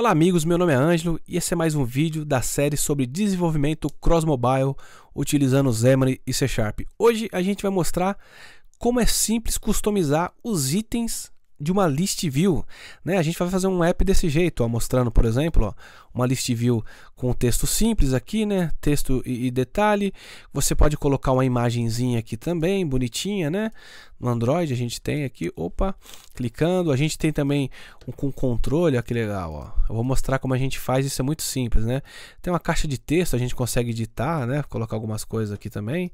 Olá amigos, meu nome é Ângelo e esse é mais um vídeo da série sobre desenvolvimento cross-mobile utilizando Xamarin e C Sharp. Hoje a gente vai mostrar como é simples customizar os itens de uma list view, né? A gente vai fazer um app desse jeito, ó, mostrando, por exemplo, ó, uma list view com texto simples aqui, né? Texto e, e, detalhe. Você pode colocar uma imagenzinha aqui também, bonitinha, né? No Android a gente tem aqui, opa, clicando. A gente tem também um com controle, ó, que legal, ó. Eu vou mostrar como a gente faz, isso é muito simples, né? Tem uma caixa de texto, a gente consegue editar, né? Colocar algumas coisas aqui também.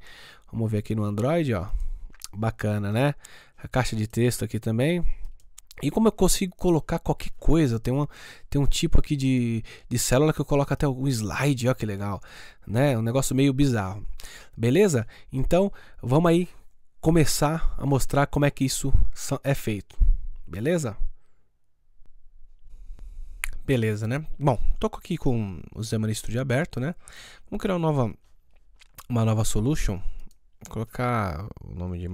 Vamos ver aqui no Android, ó. Bacana, né? A caixa de texto aqui também e como eu consigo colocar qualquer coisa, tem, uma, tem um tipo aqui de, de célula que eu coloco até algum slide, ó que legal, né? Um negócio meio bizarro. Beleza? Então, vamos aí começar a mostrar como é que isso é feito. Beleza? Beleza, né? Bom, tô aqui com o Xamarin Studio aberto, né? Vamos criar uma nova, uma nova solution colocar o nome de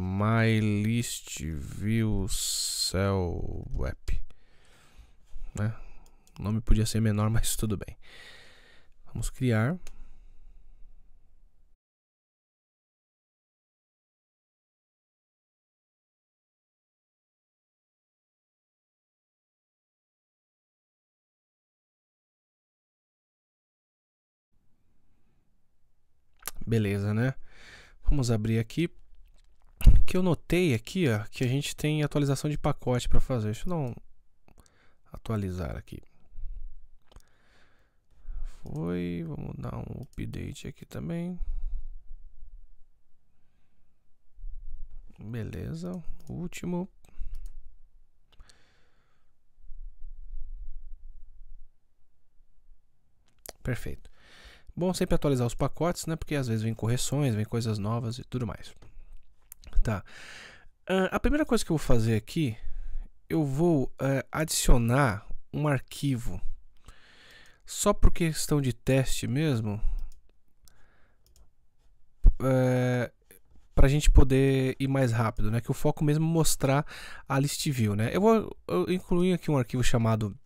App, Né? O nome podia ser menor, mas tudo bem. Vamos criar. Beleza, né? Vamos abrir aqui. Que eu notei aqui, ó, que a gente tem atualização de pacote para fazer. Deixa eu atualizar aqui. Foi, vamos dar um update aqui também. Beleza, último. Perfeito. Bom sempre atualizar os pacotes, né? Porque às vezes vem correções, vem coisas novas e tudo mais. Tá. Uh, a primeira coisa que eu vou fazer aqui, eu vou uh, adicionar um arquivo. Só por questão de teste mesmo. Uh, eh, para a gente poder ir mais rápido, né? Que o foco mesmo é mostrar a list view, né? Eu vou incluir aqui um arquivo chamado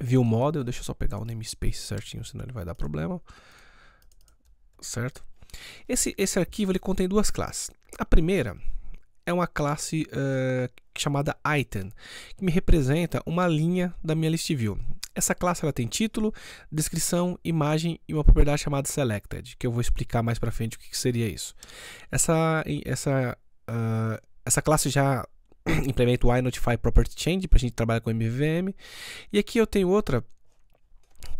View Model, deixa eu só pegar o namespace certinho, senão ele vai dar problema. Certo? Esse, esse arquivo ele contém duas classes. A primeira é uma classe uh, chamada item, que me representa uma linha da minha list view. Essa classe ela tem título, descrição, imagem e uma propriedade chamada selected, que eu vou explicar mais para frente o que, que, seria isso. Essa, essa, uh, essa classe já implemento o iNotify Property Change para a gente trabalhar com MVVM. E aqui eu tenho outra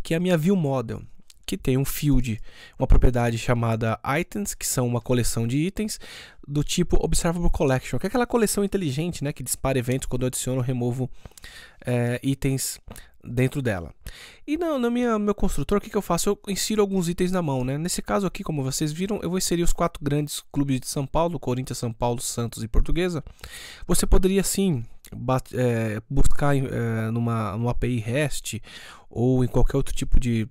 que é a minha View Model que tem um field, uma propriedade chamada items, que são uma coleção de itens do tipo observable collection, que é aquela coleção inteligente, né, que dispara eventos quando eu adiciono ou removo é, itens dentro dela. E no, no minha, meu construtor, o que, que eu faço? Eu insiro alguns itens na mão, né? Nesse caso aqui, como vocês viram, eu vou inserir os quatro grandes clubes de São Paulo, Corinthians, São Paulo, Santos e Portuguesa. Você poderia sim é, buscar é, numa, numa API REST ou em qualquer outro tipo de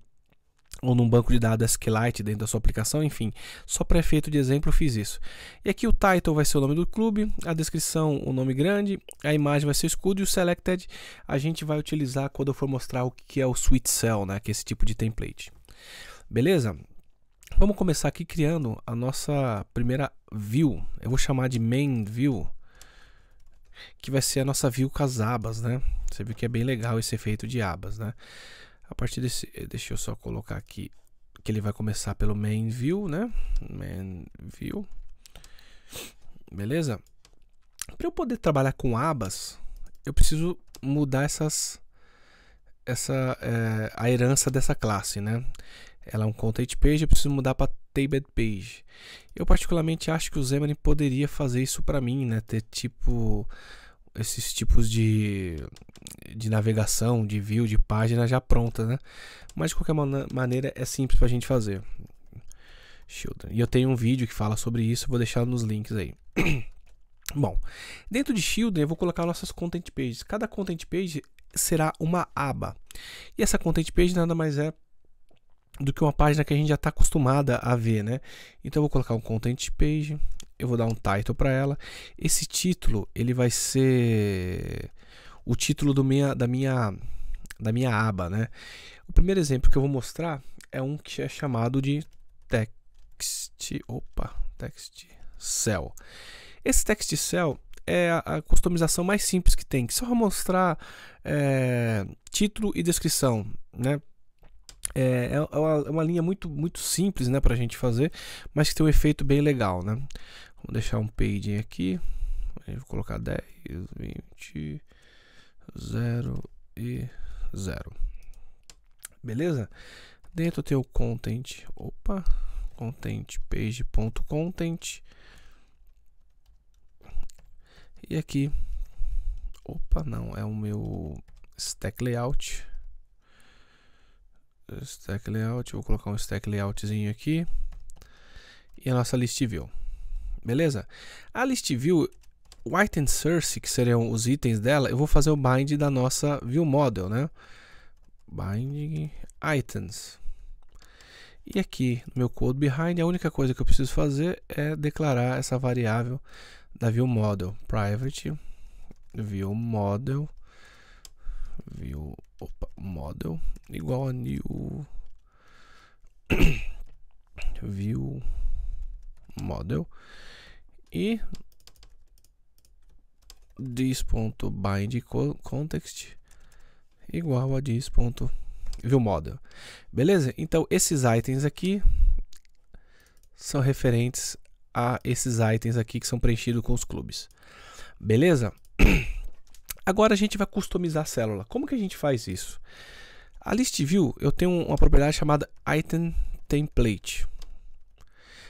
ou num banco de dados SQLite dentro da sua aplicação, enfim. Só para efeito de exemplo eu fiz isso. E aqui o title vai ser o nome do clube, a descrição o nome grande, a imagem vai ser o escudo e o selected a gente vai utilizar quando eu for mostrar o que é o sweet cell, né, que é esse tipo de template. Beleza? Vamos começar aqui criando a nossa primeira view. Eu vou chamar de main view, que vai ser a nossa view com as abas, né? Você viu que é bem legal esse efeito de abas, né? A partir desse, eh, deixa eu só colocar aqui que ele vai começar pelo main view, né? Main view. Beleza? Para eu poder trabalhar com abas, eu preciso mudar essas essa é, a herança dessa classe, né? Ela é um content page, eu preciso mudar para tabled page. Eu particularmente acho que o Xamarin poderia fazer isso para mim, né? Ter tipo esses tipos de, de navegação, de view, de página já pronta, né? Mas de qualquer maneira é simples para a gente fazer. Children. E eu tenho um vídeo que fala sobre isso, vou deixar nos links aí. Bom, dentro de Children eu vou colocar nossas content pages. Cada content page será uma aba. E essa content page nada mais é do que uma página que a gente já está acostumada a ver, né? Então eu vou colocar um content page, eu vou dar um title para ela. Esse título, ele vai ser o título do minha, da minha da minha aba, né? O primeiro exemplo que eu vou mostrar é um que é chamado de text, opa, text cell. Esse text cell é a, customização mais simples que tem, que só mostrar é, título e descrição, né? É, é, é, uma, é, uma, linha muito, muito simples né, para a gente fazer, mas que tem um efeito bem legal. Né? Vou deixar um paging aqui. Vou colocar 10, 20, 0 e 0. Beleza? Dentro eu tenho o content. Opa! Content page.content. E aqui. Opa, não, é o meu stack layout stack layout, vou colocar um stack layoutzinho aqui e a nossa list view. Beleza? A list view, o item source, que seriam os itens dela, eu vou fazer o bind da nossa view model, né? Bind items. E aqui no meu code behind, a única coisa que eu preciso fazer é declarar essa variável da view model private view model view opa, model igual a new view model e this.bind context igual a this.view model. Beleza? Então esses itens aqui são referentes a esses itens aqui que são preenchidos com os clubes. Beleza? Agora a gente vai customizar a célula. Como que a gente faz isso? A ListView, eu tenho uma propriedade chamada item template.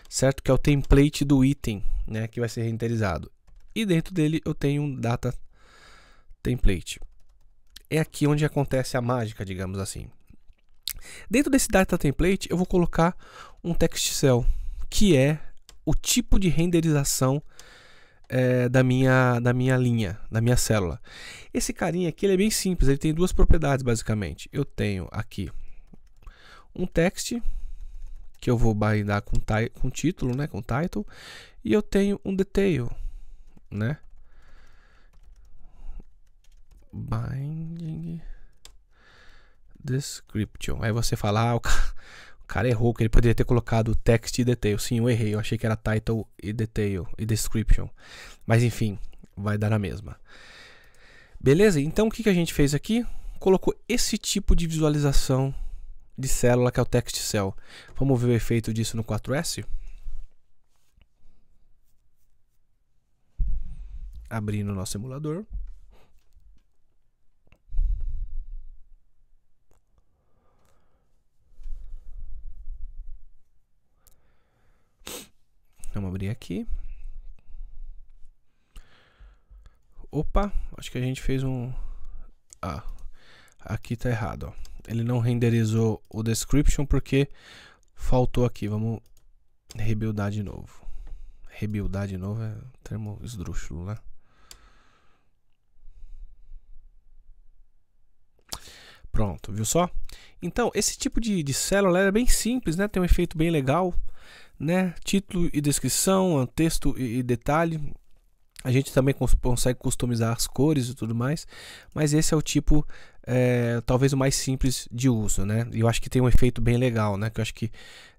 Certo? Que é o template do item, né, que vai ser renderizado. E dentro dele eu tenho um data template. É aqui onde acontece a mágica, digamos assim. Dentro desse data template, eu vou colocar um text cell, que é o tipo de renderização é, da, minha, da minha linha, da minha célula. Esse carinha aqui ele é bem simples, ele tem duas propriedades basicamente. Eu tenho aqui um text que eu vou bindar com, com título, né, com title, e eu tenho um detail, né? Binding description. Aí você fala, ah, o cara o cara errou, que ele poderia ter colocado text e detail. Sim, eu errei. Eu achei que era title e detail e description. Mas enfim, vai dar na mesma. Beleza? Então o que, que a gente fez aqui? Colocou esse tipo de visualização de célula que é o text cell. Vamos ver o efeito disso no 4S? Abrindo o nosso emulador. Vamos abrir aqui. Opa, acho que a gente fez um... Ah, aqui tá errado, ó. Ele não renderizou o description porque faltou aqui. Vamos rebuildar de novo. Rebuildar de novo é um termo esdrúxulo, né? Pronto, viu só? Então, esse tipo de, de célula é bem simples, né? Tem um efeito bem legal né? Título e descrição, texto e detalhe. A gente também cons consegue customizar as cores e tudo mais, mas esse é o tipo é, talvez o mais simples de uso, né? E eu acho que tem um efeito bem legal, né? Que eu acho que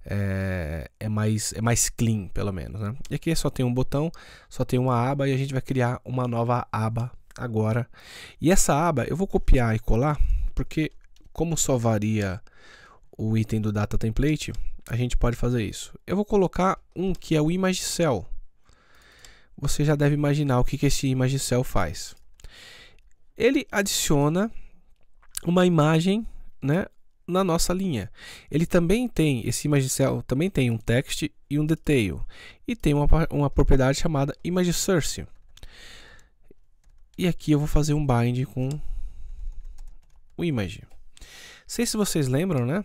é, é, mais, é mais clean, pelo menos, né? E aqui só tem um botão, só tem uma aba e a gente vai criar uma nova aba agora. E essa aba eu vou copiar e colar, porque como só varia o item do data template, a gente pode fazer isso. Eu vou colocar um que é o ImageCell. Você já deve imaginar o que, que esse ImageCell faz. Ele adiciona uma imagem né, na nossa linha. Ele também tem, esse ImageCell também tem um text e um detail. E tem uma, uma propriedade chamada ImageSource. E aqui eu vou fazer um bind com o image. Não sei se vocês lembram, né?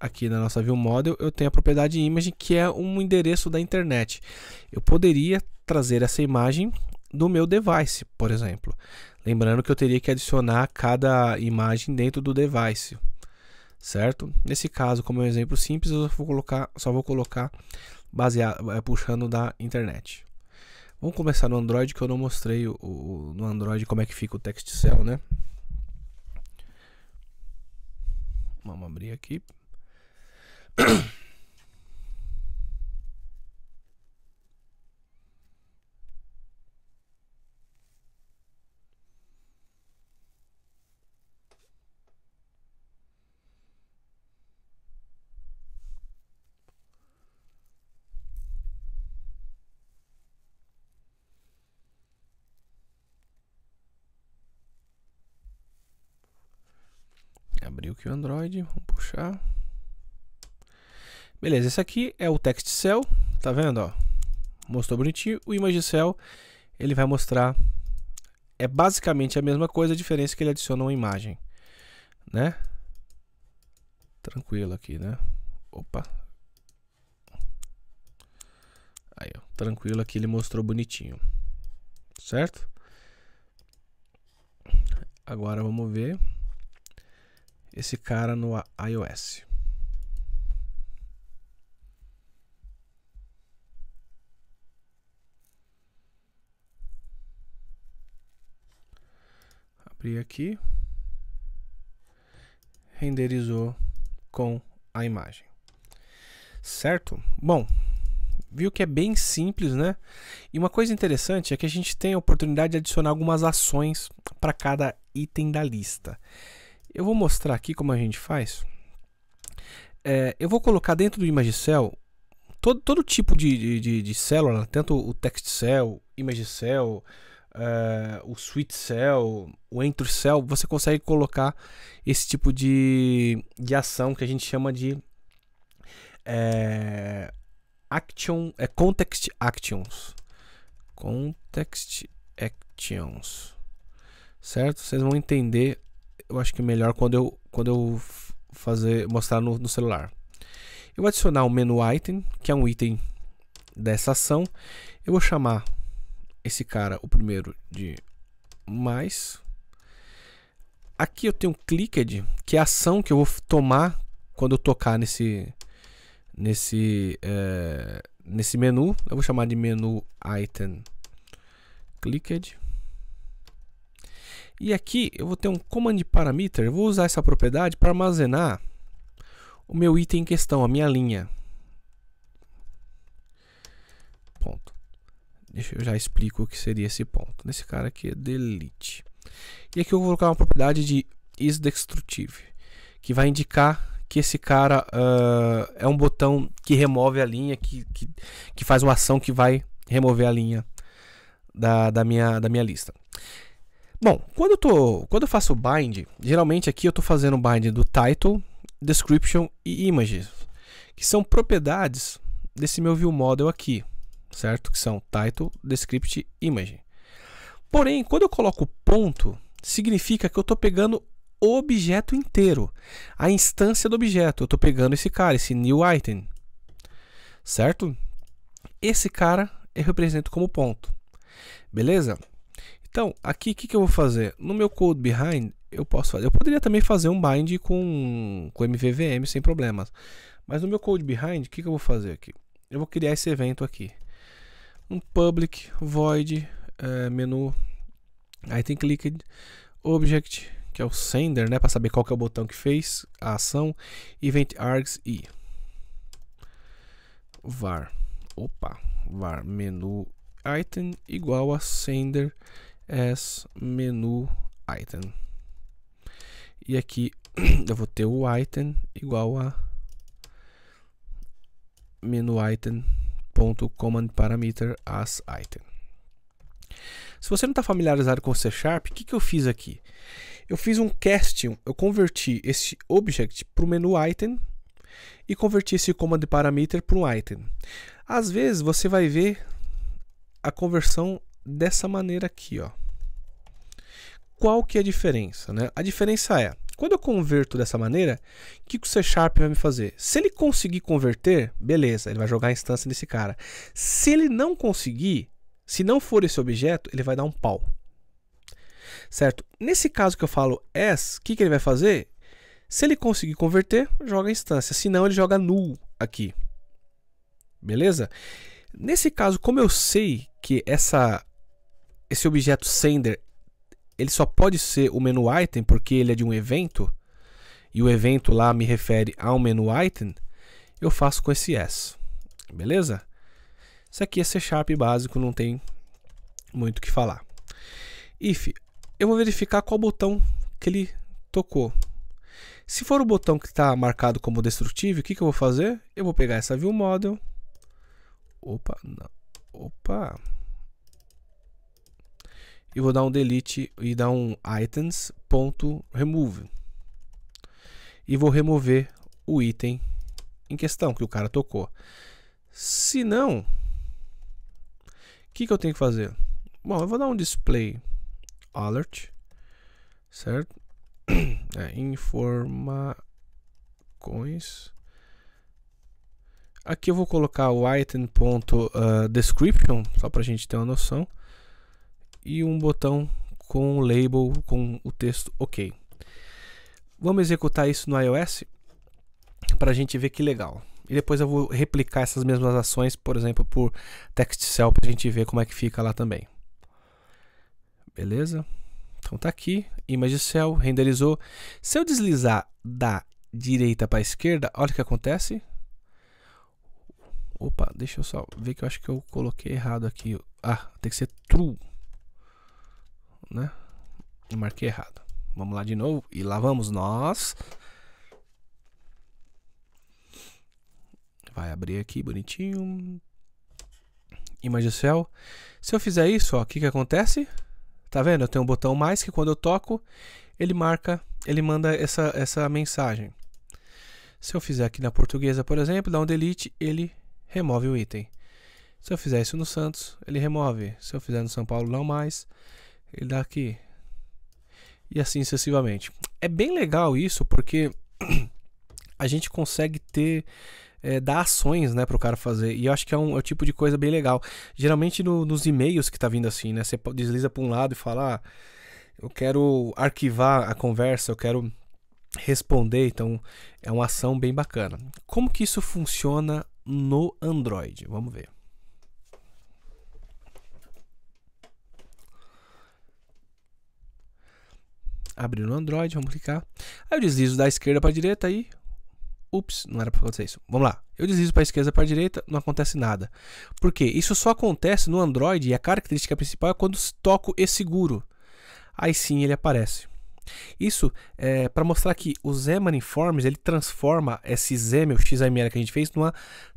aqui na nossa ViewModel, eu tenho a propriedade image, que é um endereço da internet. Eu poderia trazer essa imagem do meu device, por exemplo. Lembrando que eu teria que adicionar cada imagem dentro do device, certo? Nesse caso, como é um exemplo simples, eu vou colocar, só vou colocar baseado, é, eh, puxando da internet. Vamos começar no Android, que eu não mostrei o, o, no Android como é que fica o TextCell, né? Vamos abrir aqui. Abriu aqui o Android, vamos puxar. Beleza, esse aqui é o text cell, tá vendo? Ó? Mostrou bonitinho. O image cell, ele vai mostrar... É basicamente a mesma coisa, a diferença é que ele adiciona uma imagem, né? Tranquilo aqui, né? Opa. Aí, ó. Tranquilo aqui, ele mostrou bonitinho. Certo? Agora vamos ver esse cara no iOS. abrir aqui. Renderizou com a imagem. Certo? Bom, viu que é bem simples, né? E uma coisa interessante é que a gente tem a oportunidade de adicionar algumas ações para cada item da lista. Eu vou mostrar aqui como a gente faz. É, eu vou colocar dentro do ImageCell todo, todo tipo de, de, de, de célula, tanto o TextCell, ImageCell, uh, o Sweet Cell, o Enter Cell, você consegue colocar esse tipo de, de ação que a gente chama de é, action, é context actions. Context actions. Certo? Vocês vão entender, eu acho que melhor quando eu quando eu fazer mostrar no, no celular. Eu vou adicionar o um menu item, que é um item dessa ação. Eu vou chamar esse cara, o primeiro de mais. Aqui eu tenho clicked, que é a ação que eu vou tomar quando eu tocar nesse nesse é, nesse menu. Eu vou chamar de menu item clicked. E aqui eu vou ter um command parameter, eu vou usar essa propriedade para armazenar o meu item em questão, a minha linha. Ponto. Deixa eu já explico o que seria esse ponto. Nesse cara aqui é delete. E aqui eu vou colocar uma propriedade de isDestructive, que vai indicar que esse cara uh, é um botão que remove a linha, que, que, que faz uma ação que vai remover a linha da, da, minha, da minha lista. Bom, quando eu, tô, quando eu faço bind, geralmente aqui eu estou fazendo bind do title, description e images, que são propriedades desse meu view model aqui certo? Que são title, descript, image. Porém, quando eu coloco ponto, significa que eu estou pegando o objeto inteiro, a instância do objeto. Eu estou pegando esse cara, esse new item, certo? Esse cara eu represento como ponto, beleza? Então, aqui o que, que, eu vou fazer? No meu code behind, eu posso fazer. Eu poderia também fazer um bind com, com MVVM sem problemas. Mas no meu code behind, o que, que eu vou fazer aqui? Eu vou criar esse evento aqui um public void é, menu menu clique object que é o sender, né, para saber qual que é o botão que fez a ação, event args e var, opa, var menu item igual a sender as menu item. E aqui eu vou ter o item igual a menu item command parameter as item. Se você não está familiarizado com C Sharp, o que, que eu fiz aqui? Eu fiz um casting, eu converti esse object para o menu item e converti esse command parameter para um item. Às vezes você vai ver a conversão dessa maneira aqui, ó. Qual que é a diferença, né? A diferença é, quando eu converto dessa maneira, o que o C Sharp vai me fazer? Se ele conseguir converter, beleza, ele vai jogar a instância nesse cara. Se ele não conseguir, se não for esse objeto, ele vai dar um pau. Certo? Nesse caso que eu falo as, o que, que ele vai fazer? Se ele conseguir converter, joga a instância. Se não, ele joga null aqui. Beleza? Nesse caso, como eu sei que essa, esse objeto sender ele só pode ser o menu item porque ele é de um evento, e o evento lá me refere a um menu item, eu faço com esse S. Beleza? Isso aqui é C Sharp básico, não tem muito o que falar. If, eu vou verificar qual botão que ele tocou. Se for o botão que está marcado como destrutivo, o que, que eu vou fazer? Eu vou pegar essa view model. Opa, não. Opa e vou dar um delete e dar um items.remove. E vou remover o item em questão que o cara tocou. Se não, o que, que eu tenho que fazer? Bom, eu vou dar um display alert, certo? É, informações. Aqui eu vou colocar o item.description, ah, uh, só para a gente ter uma noção e um botão com um label com o texto OK. Vamos executar isso no iOS para a gente ver que legal. E depois eu vou replicar essas mesmas ações, por exemplo, por text cell para a gente ver como é que fica lá também. Beleza? Então tá aqui, image cell, renderizou. Se eu deslizar da direita para a esquerda, olha o que acontece. Opa, deixa eu só ver que eu acho que eu coloquei errado aqui. Ah, tem que ser true né? Eu marquei errado. Vamos lá de novo e lá vamos nós. Vai abrir aqui bonitinho. do céu. Se eu fizer isso, o que que acontece? Tá vendo? Eu tenho um botão mais que quando eu toco, ele marca, ele manda essa, essa mensagem. Se eu fizer aqui na portuguesa, por exemplo, dá um delete, ele remove o item. Se eu fizer isso no Santos, ele remove. Se eu fizer no São Paulo, não mais. Ele dá aqui. E assim sucessivamente. É bem legal isso porque a gente consegue ter. É, dar ações, né, o cara fazer. E eu acho que é um, é um tipo de coisa bem legal. Geralmente no, nos e-mails que tá vindo assim, né? Você desliza para um lado e fala: ah, eu quero arquivar a conversa, eu quero responder. Então é uma ação bem bacana. Como que isso funciona no Android? Vamos ver. abrir no Android, vamos clicar. Aí eu deslizo da esquerda para a direita e. Ups, não era para acontecer isso. Vamos lá. Eu deslizo para a esquerda para a direita, não acontece nada. Por quê? Isso só acontece no Android e a característica principal é quando toco e seguro. Aí sim ele aparece. Isso é para mostrar que o Xamarin Forms ele transforma esse XAML, o XML que a gente fez numa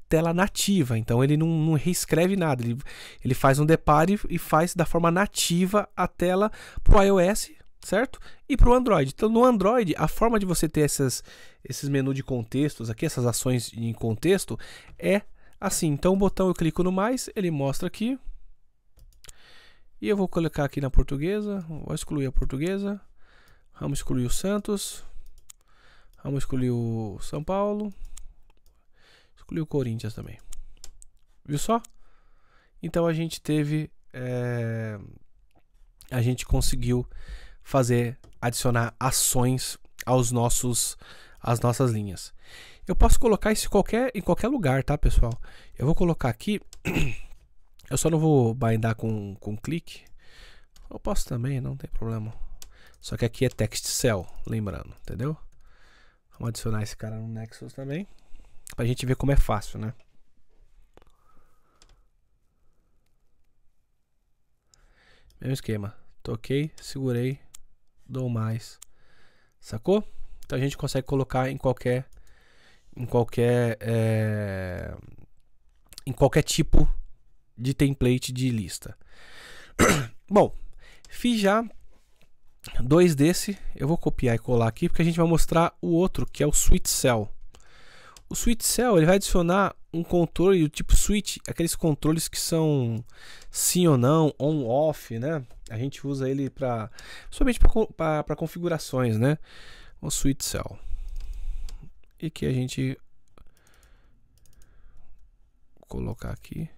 tela nativa, então ele não, não reescreve nada, ele, ele faz um depare e faz da forma nativa a tela para o iOS, certo? E para o Android. Então, no Android, a forma de você ter essas, esses menus de contextos aqui, essas ações em contexto, é assim. Então, o botão eu clico no mais, ele mostra aqui. E eu vou colocar aqui na portuguesa, vou excluir a portuguesa. Vamos excluir o Santos. Vamos excluir o São Paulo. Excluir o Corinthians também. Viu só? Então a gente teve... É, a gente conseguiu fazer, adicionar ações aos nossos, às nossas linhas. Eu posso colocar isso em qualquer, em qualquer lugar, tá, pessoal? Eu vou colocar aqui. Eu só não vou bindar com, com clique. Eu posso também, não tem problema. Só que aqui é text cell, lembrando, entendeu? Vamos adicionar esse cara no Nexus também. Pra gente ver como é fácil, né? Mesmo esquema. Toquei, segurei, dou mais. Sacou? Então a gente consegue colocar em qualquer em qualquer é, em qualquer tipo de template de lista. Bom, fiz já dois desse, eu vou copiar e colar aqui porque a gente vai mostrar o outro que é o Sweet Cell. O Sweet Cell ele vai adicionar um controle do tipo switch, aqueles controles que são sim ou não, on off, né? A gente usa ele para somente para configurações, né? O Sweet Cell. E que a gente Vou colocar aqui.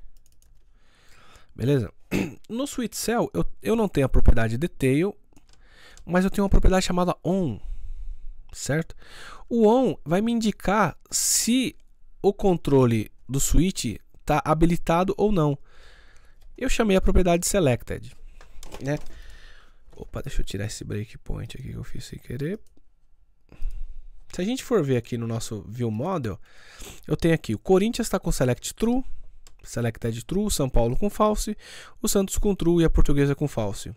Beleza? No Sweet Cell eu, eu não tenho a propriedade detail, mas eu tenho uma propriedade chamada on, certo? O on vai me indicar se o controle do switch está habilitado ou não. Eu chamei a propriedade selected né? Opa, deixa eu tirar esse breakpoint aqui que eu fiz sem querer. Se a gente for ver aqui no nosso view model, eu tenho aqui o Corinthians está com select true, selected true, São Paulo com false, o Santos com true e a Portuguesa com false.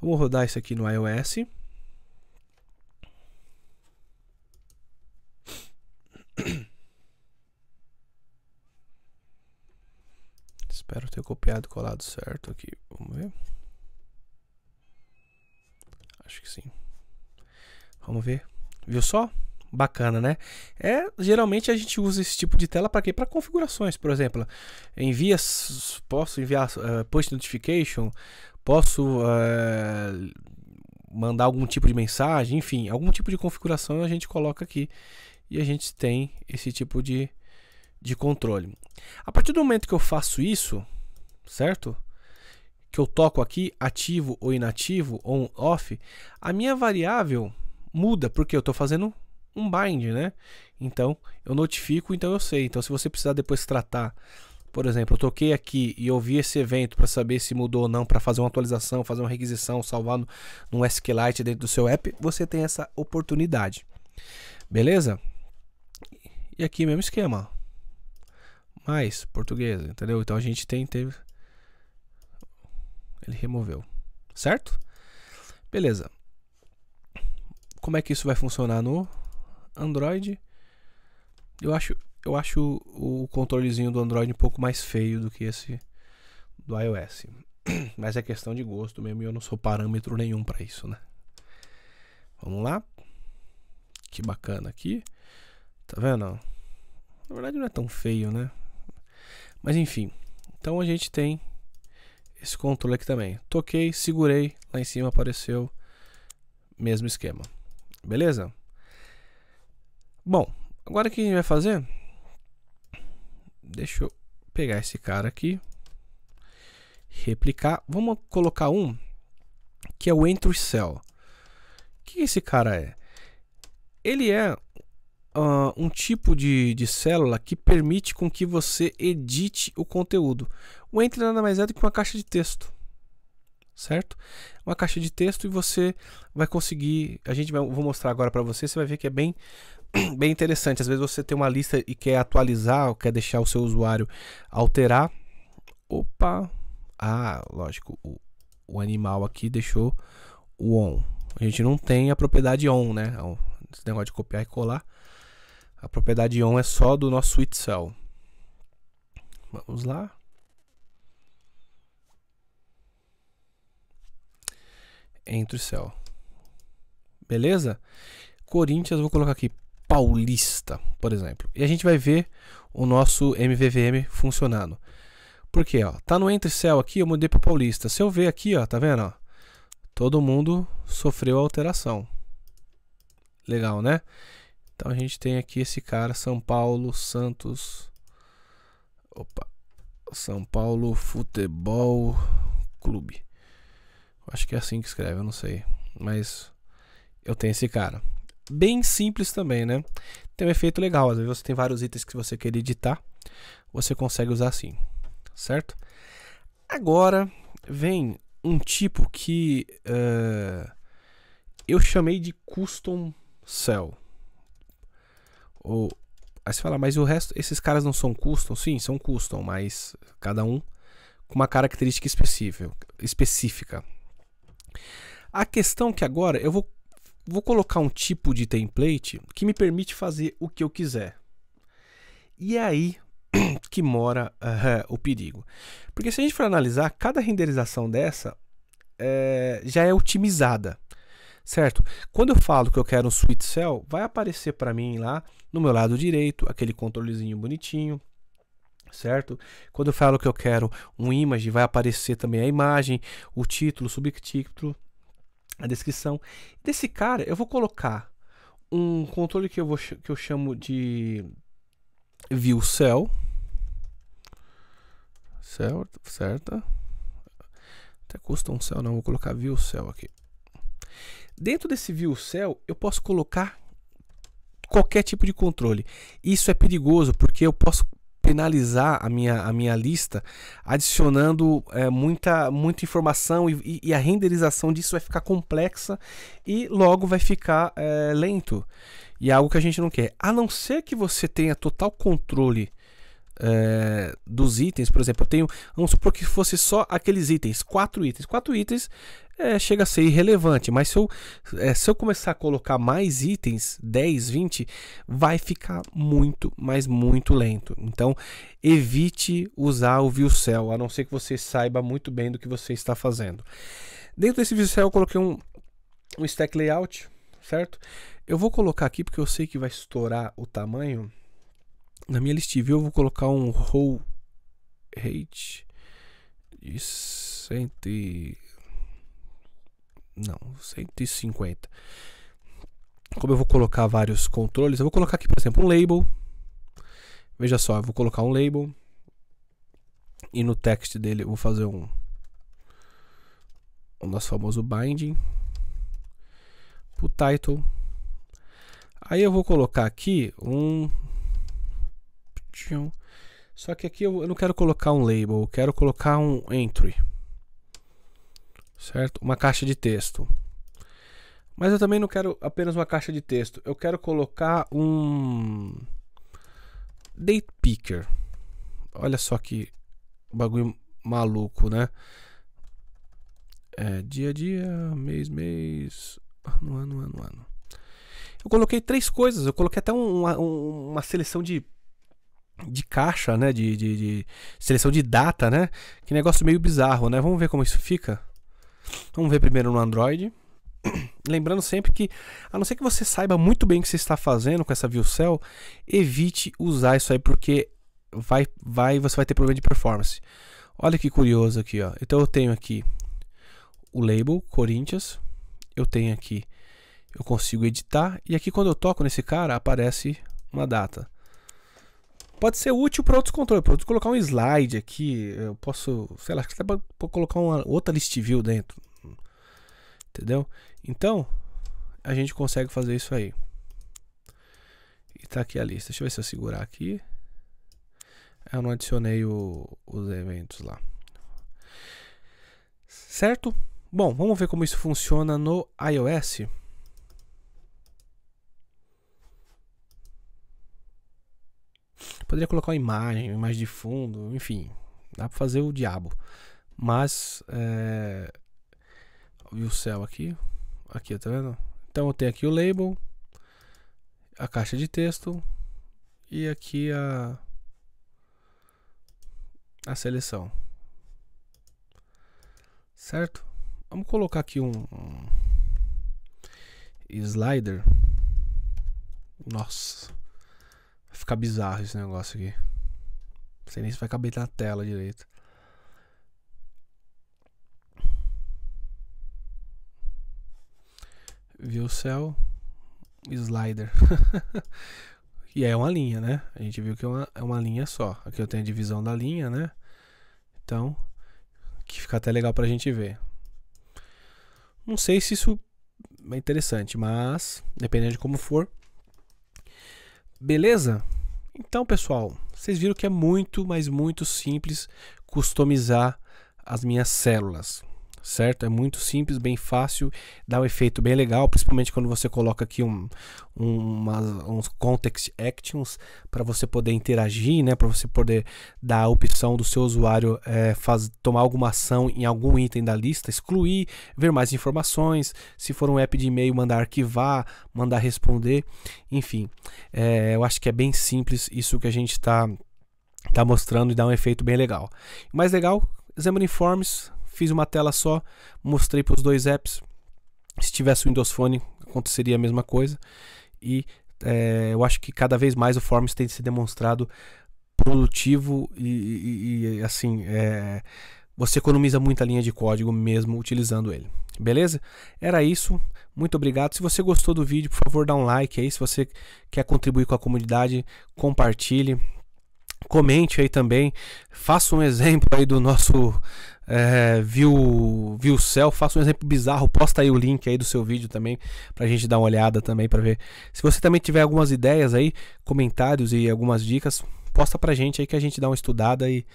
Vamos rodar isso aqui no iOS. Espero ter copiado e colado certo aqui. Vamos ver. Acho que sim. Vamos ver. Viu só? Bacana, né? É, geralmente a gente usa esse tipo de tela para quê? Para configurações, por exemplo. Envia, posso enviar uh, push notification, posso uh, mandar algum tipo de mensagem, enfim, algum tipo de configuração a gente coloca aqui e a gente tem esse tipo de, de controle. A partir do momento que eu faço isso, certo? que eu toco aqui, ativo ou inativo, on off, a minha variável muda, porque eu estou fazendo um bind, né? Então eu notifico, então eu sei. Então se você precisar depois tratar, por exemplo, eu toquei aqui e ouvi esse evento para saber se mudou ou não, para fazer uma atualização, fazer uma requisição, salvar no, no SQLite dentro do seu app, você tem essa oportunidade. Beleza? E aqui mesmo esquema. Mais português, entendeu? Então a gente tem teve ele removeu, certo? Beleza. Como é que isso vai funcionar no Android? Eu acho, eu acho o controlezinho do Android um pouco mais feio do que esse do iOS. Mas é questão de gosto mesmo e eu não sou parâmetro nenhum para isso, né? Vamos lá. Que bacana aqui. Tá vendo? Na verdade não é tão feio, né? Mas enfim. Então a gente tem esse controle aqui também. Toquei, segurei, lá em cima apareceu mesmo esquema. Beleza? Bom, agora o que a gente vai fazer? Deixa eu pegar esse cara aqui, replicar. Vamos colocar um que é o entry cell. O que esse cara é? Ele é uh, um tipo de, de célula que permite com que você edite o conteúdo. O entry nada mais é do que uma caixa de texto. Certo? Uma caixa de texto e você vai conseguir. A gente vai vou mostrar agora para você. Você vai ver que é bem, bem interessante. Às vezes você tem uma lista e quer atualizar, ou quer deixar o seu usuário alterar. Opa! Ah, lógico, o, o animal aqui deixou o on. A gente não tem a propriedade on, né? É esse negócio de copiar e colar. A propriedade on é só do nosso Cell. Vamos lá. entre o céu. Beleza? Corinthians, vou colocar aqui Paulista, por exemplo. E a gente vai ver o nosso MVVM funcionando. Porque, ó, tá no entre céu aqui, eu mudei para Paulista. Se eu ver aqui, ó, tá vendo, ó? Todo mundo sofreu alteração. Legal, né? Então a gente tem aqui esse cara, São Paulo, Santos. Opa. São Paulo Futebol Clube. Acho que é assim que escreve, eu não sei. Mas eu tenho esse cara. Bem simples também, né? Tem um efeito legal. Às vezes você tem vários itens que você quer editar. Você consegue usar assim, certo? Agora vem um tipo que uh, eu chamei de custom cell. Ou aí você fala, mas o resto, esses caras não são custom? Sim, são custom, mas cada um com uma característica específica, específica a questão que agora eu vou, vou colocar um tipo de template que me permite fazer o que eu quiser. E é aí que mora uh, o perigo. Porque se a gente for analisar, cada renderização dessa é, já é otimizada certo? Quando eu falo que eu quero um sweet cell, vai aparecer para mim lá no meu lado direito aquele controlezinho bonitinho, certo? Quando eu falo que eu quero um image, vai aparecer também a imagem, o título, o subtítulo, a descrição. Desse cara, eu vou colocar um controle que eu, vou, que eu chamo de view cell, certo? certo? Até custa um cell, não, vou colocar view cell aqui. Dentro desse view cell, eu posso colocar qualquer tipo de controle. Isso é perigoso porque eu posso penalizar a minha, a minha lista, adicionando é, muita, muita informação e, e, a renderização disso vai ficar complexa e logo vai ficar é, lento. E é algo que a gente não quer. A não ser que você tenha total controle é, dos itens, por exemplo, eu tenho, vamos supor que fosse só aqueles itens, quatro itens. Quatro itens é, chega a ser irrelevante. Mas se eu, é, se eu começar a colocar mais itens, 10, 20, vai ficar muito, mas muito lento. Então evite usar o View Cell, a não ser que você saiba muito bem do que você está fazendo. Dentro desse View Cell eu coloquei um, um Stack Layout, certo? Eu vou colocar aqui porque eu sei que vai estourar o tamanho. Na minha lista eu vou colocar um roll rate de 100 não, 150. Como eu vou colocar vários controles, eu vou colocar aqui, por exemplo, um label. Veja só, eu vou colocar um label. E no text dele eu vou fazer um o nosso famoso binding pro title. Aí eu vou colocar aqui um só que aqui eu não quero colocar um label, eu quero colocar um entry certo? Uma caixa de texto. Mas eu também não quero apenas uma caixa de texto. Eu quero colocar um date picker. Olha só que bagulho maluco, né? É, dia a dia, mês, mês, ano, ano, ano, ano. Eu coloquei três coisas. Eu coloquei até uma, uma seleção de de caixa, né? De, de, de, seleção de data, né? Que negócio meio bizarro, né? Vamos ver como isso fica. Vamos ver primeiro no Android. Lembrando sempre que, a não ser que você saiba muito bem o que você está fazendo com essa ViewCell, evite usar isso aí porque vai, vai, você vai ter problema de performance. Olha que curioso aqui, ó. Então eu tenho aqui o label Corinthians, eu tenho aqui, eu consigo editar e aqui quando eu toco nesse cara aparece uma data pode ser útil para outros controles. Para colocar um slide aqui, eu posso, sei lá, até para colocar uma outra list view dentro. Entendeu? Então, a gente consegue fazer isso aí. E tá aqui a lista. Deixa eu ver se eu segurar aqui. Eu não adicionei o, os eventos lá. Certo? Bom, vamos ver como isso funciona no iOS. Poderia colocar uma imagem, uma imagem de fundo, enfim, dá para fazer o diabo. Mas, é... o céu aqui? Aqui, tá vendo? Então eu tenho aqui o label, a caixa de texto e aqui a, a seleção. Certo? Vamos colocar aqui um, um slider. Nossa. Vai ficar bizarro esse negócio aqui. Não sei nem se vai caber na tela direito. Viu o céu? Slider. e é uma linha, né? A gente viu que é uma, é uma linha só. Aqui eu tenho a divisão da linha, né? Então, que fica até legal pra gente ver. Não sei se isso é interessante, mas dependendo de como for, Beleza? Então, pessoal, vocês viram que é muito, mas muito simples customizar as minhas células certo? É muito simples, bem fácil, dá um efeito bem legal, principalmente quando você coloca aqui um, um umas, uns context actions para você poder interagir, né? Para você poder dar a opção do seu usuário é, faz, tomar alguma ação em algum item da lista, excluir, ver mais informações, se for um app de e-mail, mandar arquivar, mandar responder, enfim. É, eu acho que é bem simples isso que a gente está tá mostrando e dá um efeito bem legal. mais legal, Examine Forms fiz uma tela só, mostrei para os dois apps. Se tivesse o Windows Phone, aconteceria a mesma coisa. E é, eu acho que cada vez mais o Forms tem se demonstrado produtivo e, e, e assim, é, você economiza muita linha de código mesmo utilizando ele. Beleza? Era isso. Muito obrigado. Se você gostou do vídeo, por favor, dá um like aí. Se você quer contribuir com a comunidade, compartilhe. Comente aí também. Faça um exemplo aí do nosso é, viu viu o céu, faça um exemplo bizarro, posta aí o link aí do seu vídeo também pra gente dar uma olhada também para ver. Se você também tiver algumas ideias aí, comentários e algumas dicas, posta pra gente aí que a gente dá uma estudada e,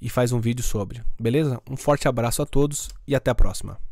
e faz um vídeo sobre. Beleza? Um forte abraço a todos e até a próxima.